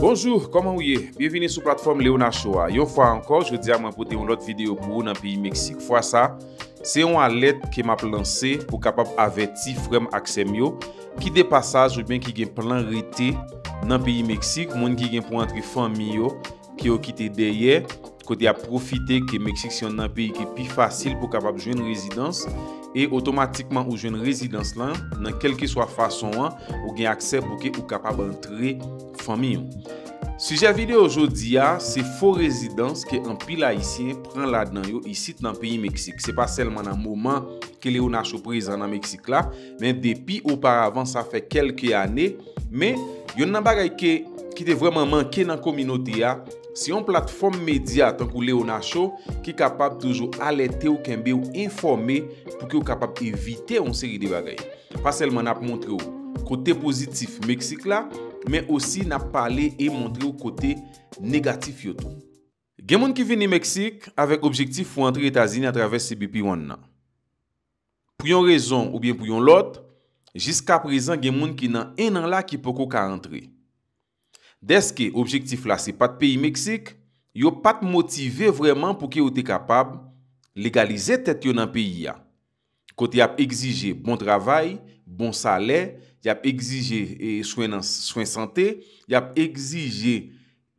Bonjou, koman ouye? Bienveni sou platform Leona Showa. Yon fwa ankon, jwè di a mwen apote yon lot videyo mou nan piyi Meksik. Fwa sa, se yon alet ke map lanse pou kapap ave ti frem aksem yo, ki de pasaj ou ben ki gen plan rete nan piyi Meksik, moun ki gen pou antri fan miyo ki yo kite deye, moun ki gen pou antri fan miyo ki yo kite deye, Kote a profite ke Meksik si yon nan peyi ke pi fasil pou kapab jwen rezidans E otomatikman ou jwen rezidans lan nan kelke swa fason an Ou gen aksep pou ke ou kapab entre fami yon Sujè vide yojodi a, se fo rezidans ke an pi la isyen Pran lad nan yo, isit nan peyi Meksik Se pa selman nan mouman ke le ou na choprizan nan Meksik la Men depi ou paravan sa fe kelke ane Men yon nan bagay ke ki te vreman manke nan kominoti ya Si yon platform medya tankou le ou na chou, ki kapap toujou alete ou kembe ou informe pou ki ou kapap evite ou nseri de bagay. Pa selman ap montre ou kote pozitif Meksik la, men osi nap pale e montre ou kote negatif yotou. Gen moun ki vini Meksik avek objektif ou antre Etazini atraves CBP1 nan. Puyon rezon ou bien puyon lot, jiska prezan gen moun ki nan enan la ki poko ka antre. Deske, objektif la se pat peyi Meksik, yo pat motive vreman pou ki yo te kapab legalize tet yo nan peyi ya. Kote yap exije bon travay, bon sale, yap exije souen sante, yap exije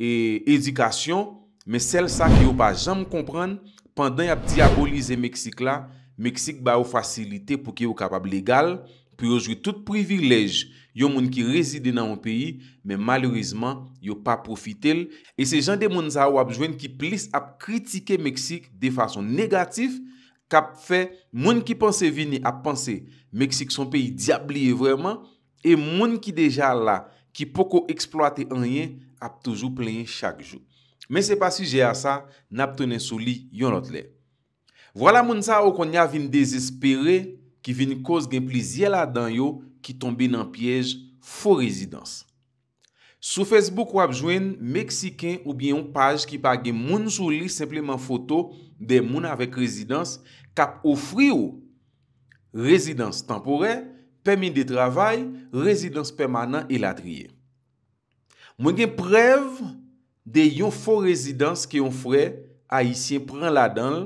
edikasyon, men sel sa ki yo pa jam kompren, pandan yap diabolize Meksik la, Meksik ba yo fasilite pou ki yo kapab legal, pou yo zwi tout privilej yon moun ki rezide nan moun peyi men malorizman yon pa profite l. E se jan de moun za ou ap jwen ki plis ap kritike Meksik de fason negatif kap fe moun ki panse vini ap panse Meksik son peyi diabliye vreman e moun ki deja la ki poko eksploate an yen ap toujou plenye chak jou. Men se pa si je a sa nap tene soli yon lot le. Vwala moun za ou kon ya vin desespere ki vin koz gen plizye la dan yo ki tombin an piyej fo rezidans. Sou Facebook wap jwen, Meksiken ou biyon paj ki pa gen moun sou li sepleman foto de moun avek rezidans, ka ofri yo rezidans tempore, pemin de travay, rezidans permanan e ladriye. Mwen gen prev de yon fo rezidans ki yon fwe a isye pren la dan l,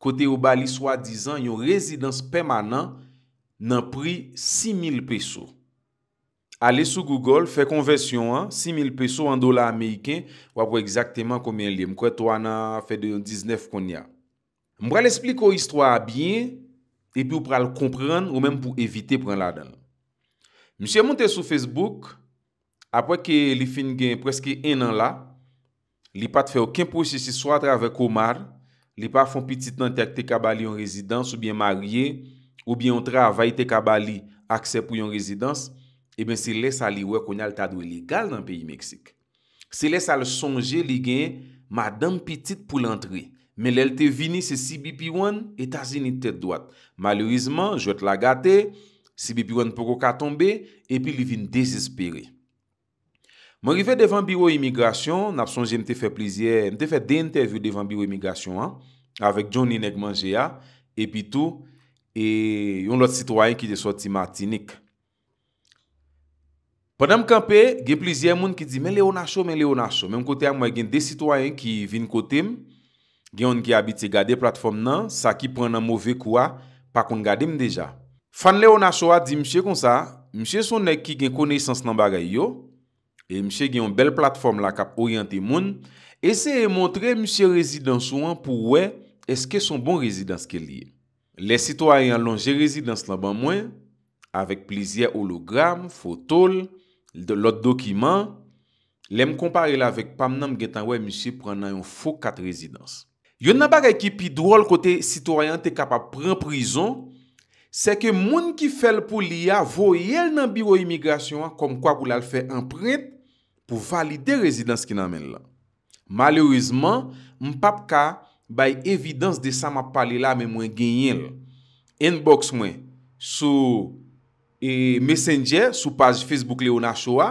kote ou bali swa dizan yon rezidans pemanan nan pri 6.000 peso. Ale sou Google, fe konversyon an, 6.000 peso an dola Ameriken, wapwe ekzakteman koumen li. Mkwe to anan fe 19 konya. Mbra l'esplik ou istwa abye, epi ou pral kompran ou menm pou evite pran la den. Mse monte sou Facebook, apwe ke li fin gen preske enan la, li pat fe ouken prosesi swa travè komar, li pa fon pitit nan te ak te kabali yon rezidans ou bien marye ou bien yon tra avay te kabali akse pou yon rezidans, e ben se les a li we kon al tadwe legal nan peyi Meksik. Se les al sonje li genye madame pitit pou lantri, men lel te vini se CBP1, etazini te dwat. Malorizman, jwet la gate, CBP1 pou kwa tombe, e pi li vin desespere. Mwen rive devan biro imigrasyon, napson jen te fe plizye, jen te fe de intervyu devan biro imigrasyon an, avek Johnny neg manje ya, epi tou, e yon lot sitwayen ki de soti martinik. Pendan mkanpe, gen plizye moun ki di, men leonacho, men leonacho, men mkote a mwen gen de sitwayen ki vin kote m, gen yon ki abite gade platform nan, sa ki pren nan mwove kwa, pa kon gade m deja. Fan leonacho a di mche kon sa, mche son nek ki gen kone yisans nan bagay yo, E msye gen yon bel platform la kap oryante moun, ese e montre msye rezidans wan pou we, eske son bon rezidans ke liye. Le sitwaryan lonje rezidans la ban mwen, avek plizye hologram, fotol, lot dokiman, lem kompare la vek pam nam getan we msye pranayon fok kat rezidans. Yo nan bagay ki pi drol kote sitwaryan te kap ap pren prizon, se ke moun ki fel pou liya vo yel nan biro imigrasyon kom kwa kou lal fe imprent, pou valide rezidans ki nan men la. Malorizman, m pap ka bay evidans de sa map pale la, men mwen genyen la. Inbox mwen sou e, messenger, sou page Facebook Leona Shoa.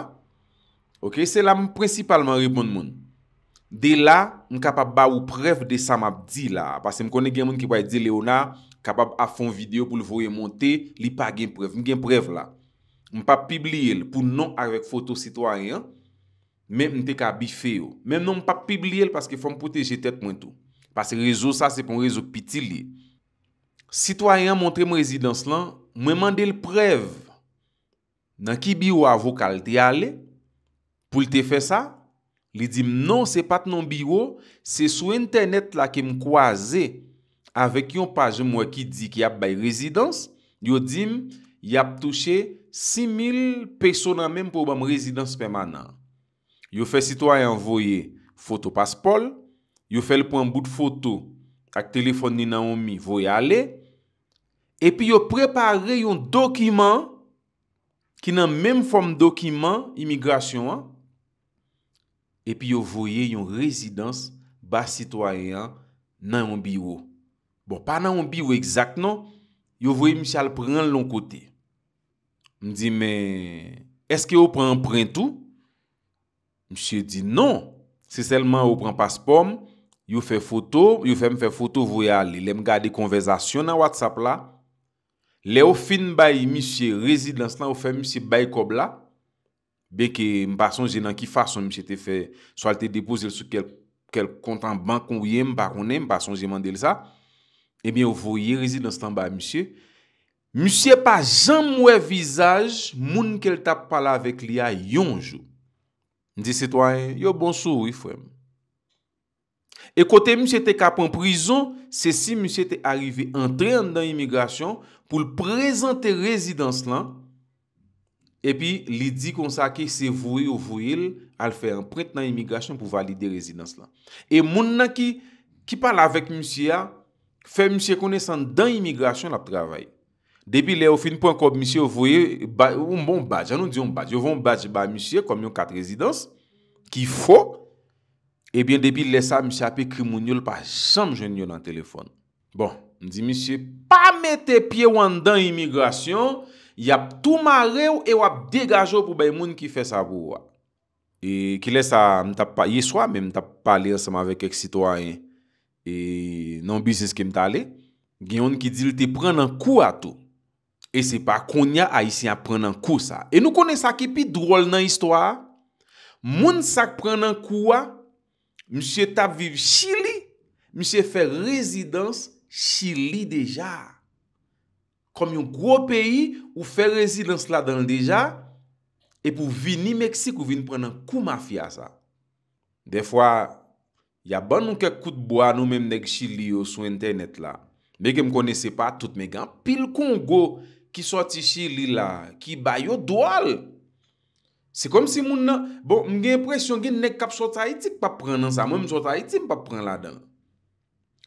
Ok, se la mwen principalman rebond moun. De la, m kapap ba ou prev de sa map di la. Pase m konen gen moun ki bay di Leona, kapap ap fon video pou l vore monte, li pa gen prev. M gen prev la. M pap pibliye l pou non avek foto sitwa riyan, Mem mte ka bife yo. Mem nou m pa pibliel paske fòm poteje tet mwen tou. Paske rezo sa se pon rezo piti li. Citoyen montre m rezidans lan, mwen mande l prev. Nan ki biro avokal te ale, pou l te fe sa, li dim nou se pat nan biro, se sou internet la ke m kwaze avek yon page mwen ki di ki ap bay rezidans, yo dim yap touche 6.000 personan men pou m rezidans permanan. Yo fe sitwa yon voye fotopaspol, yo fe l pou an bout fotou ak telefon ni Naomi voye ale, epi yo prepare yon dokiman, ki nan menm form dokiman imigrasyon an, epi yo voye yon rezidans ba sitwa yon Naomi wo. Bon, pa Naomi wo egzak non, yo voye Michelle pren loun kote. M di men, eske yo pren prent ou? Mche di, non, se selman ou pran paspom, yo fe foto, yo fe mfe foto voyal, le m gade konvezasyon nan WhatsApp la, le ou fin bayi mche rezid lanslan ou fe mche bayi kob la, beke m bason jenan ki fason mche te fe, so al te depozil sou kel kontan bankon wye m baronem, bason jenman delisa, ebyen ou voye rezid lanslan bayi mche, mche pa jan mwe vizaj moun ke l tap pala vek li a yonjou, Ndi se toye, yo bon sou wifwem. E kote msye te kap an prizon, se si msye te arive entren dan imigrasyon pou l prezante rezidans lan, epi li di konsa ki se vouye ou vouye al fè an prent nan imigrasyon pou valide rezidans lan. E moun nan ki pal avek msye a, fè msye kone san dan imigrasyon la travayi. Depi le ou fin pou an kob mishye ou voye, ou mbou mbadj, an nou di mbadj, yo mbou mbadj ba mishye kom yon kat rezidans ki fo, ebyen eh depi lè sa mishye apè krimoun yon pa chanm jen yon nan telefon. Bon, mdi mishye, pa mette pye wan dan imigrasyon, yap tou mare ou e wap degajo pou bay moun ki fè sa vouwa. E ki lè sa, mtap pa yé swa, mtap pa lè seman vek ek sitwa yon e non bisis ki mtale, gen yon ki dil te pren an kou atou. E se pa konya Aisyen pren nan kou sa. E nou konen sa ki pi drôle nan istwa. Moun sa pren nan kou wa, msye tab vivi Chili, msye fe rezidans Chili deja. Kom yon gro peyi, ou fe rezidans la dan deja, ep ou vini Meksik ou vini pren nan kou mafya sa. De fwa, ya ban nou kek kout bo a nou menm neg Chili yo sou internet la. Beke m konese pa, tout megan pil Kongo, ki soti chi li la, ki bayo do al. Se kom si moun nan, bon, mwen gen presyon gen ne kap sota iti pap pren nan sa, mwen mwen sota iti mwen pap pren la dan.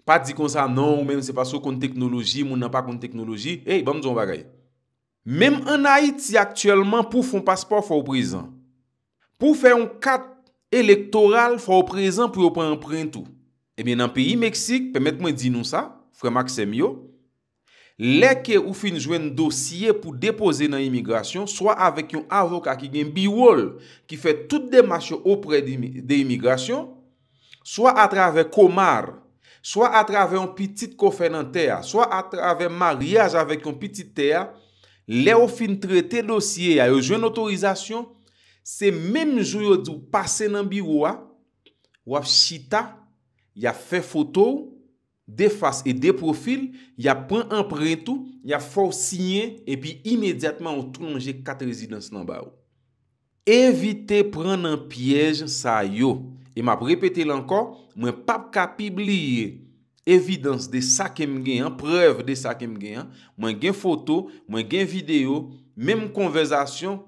Pa di kon sa nan, ou men se pa sou kon teknologi, moun nan pa kon teknologi, hey, ban mwen zon bagay. Mem an a iti aktuelman pou foun paspor fò w prizan. Pou fè yon kat elektoral fò w prizan pou yon prent ou. Emen nan peyi Meksik, pemet mwen di nou sa, fwe Maksim yo, Lè ke ou fin jwen dosye pou depoze nan imigrasyon, swa avèk yon avoka ki gen biwol ki fè tout demasyon opre de imigrasyon, swa atrave komar, swa atrave yon pitit kofè nan teya, swa atrave mariage avèk yon pitit teya, lè ou fin trete dosye, yon jwen otorizasyon, se mèm jou yon di ou pase nan biwola, wap chita, yon fè fotou, de fase e de profil, ya pren an prentou, ya faw sinye, e pi inedjatman ou tronje kat rezidans nan ba ou. Evite pren an piyej sa yo. E map repete lankor, mwen pap kapib liye, evidans de sa kem gen, prev de sa kem gen, mwen gen foto, mwen gen video, men m konvezasyon,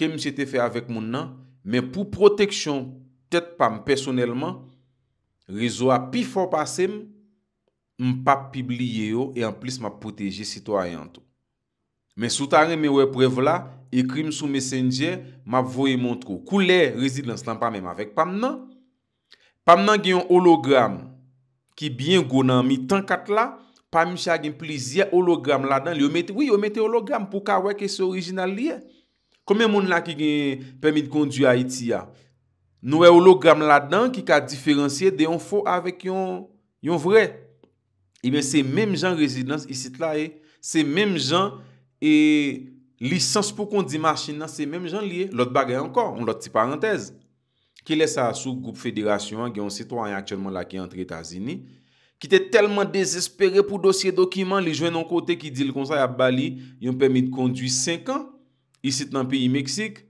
kem jete fe avèk moun nan, men pou proteksyon, tet pa m personelman, rizwa pi faw passem, m pa pibliye yo, e an plis m ap proteje sitwa yon tou. Men sou ta reme we prevela, ekrim sou mesenje, m ap voye montro. Kou le, rezidans lan pa menm avek pam nan. Pam nan genyon hologram, ki byen gounan mi tankat la, pam m chagyen plizye hologram la dan, li yo mette, oui yo mette hologram, pou ka weke se orijinal liye. Kome moun la ki genye pemi de kondye Haiti ya. Nou we hologram la dan, ki ka diferensye de yon fo avek yon vreye. E eh ben se menm jan rezidans isit la e, se menm jan e lisans pou kondi machin nan se menm jan li e. Lot bagay ankor, on lot ti parantez. Ki lesa sou group federasyon an gen yon sitwanyan aktyolman la ki entre Etats-Unis. Ki te telman desespere pou dosye dokiman, li jwen non kote ki di l konsay a Bali yon pemi de kondi 5 an. Isit nan piyi Meksik,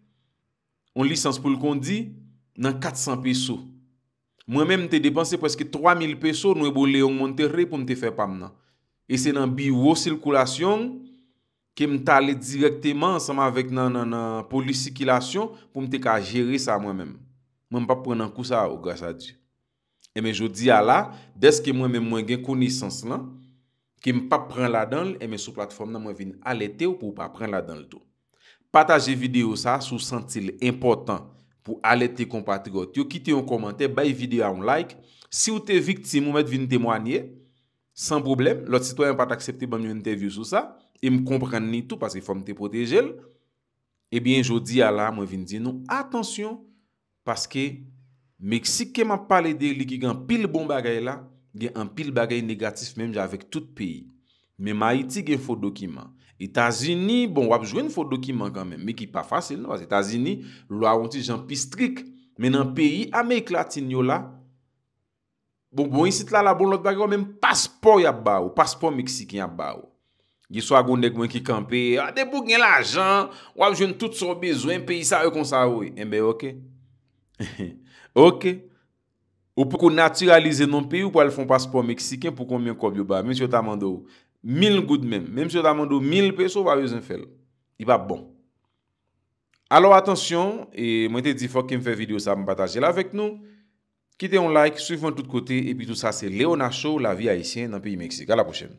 on lisans pou l kondi nan 400 pesos. Mwen men mte depanse preske 3000 peso nou e bou le yon montere pou mte fe pam nan. E se nan bi yo sirkulasyon ke mte ale direktyman anseman vek nan polisikilasyon pou mte ka jere sa mwen men. Mwen mpa prenen kou sa ou gras a di. E men jodi ala, deske mwen men mwen gen konisans lan, ke mpa prenen la danl, e men sou platform nan mwen vin ale te ou pou mpa prenen la danl to. Pataje video sa sou sentil important. pou alè te kompatriot yo, ki te yon komante, bay vide a yon like, si ou te viktim ou mèd vin te mwanyè, san problem, lòt si to yon pat aksepti bèm yon interview sou sa, e m kompran ni tout, paske fòm te protejèl, ebyen eh jodi ala mwen vin di nou, atensyon, paske Meksik keman pale de li ki gen pil bon bagay la, gen pil bagay negatif mèm javek tout peyi, men ma iti gen fò dokiman, Etazini, bon wapjwen fote dokiman kamen, men ki pa fasil nou waz. Etazini, lwa wonti jan pistrik, men nan peyi, ame yikla tinyo la. Bon, bon yisit la la bon lot bagyo, men paspor yabaw, paspor Meksikyan yabaw. Giswa gounen gounen ki kampe, ade bou gen la jan, wapjwen tout son bezwen, peyi sa yo konsa woy. E, enbe, okey. Okey. Ou poukou naturalize nan peyi, ou poukou alifon paspor Meksikyan, poukou mwen kobyo ba. Men sio ta mando wou. 1000 gout mèm. Mèm se yo ta mandou 1000 pèso, wè alè yon fèl. Y pa bon. Alò, atensyon, e mwen te di fòk kèm fè video sa, mwen patajè la fèk nou. Kite yon like, suivan tout kote, epi tout sa, se Léon Achou, la vi aïtien nan pi y Mexik. A la pochèm.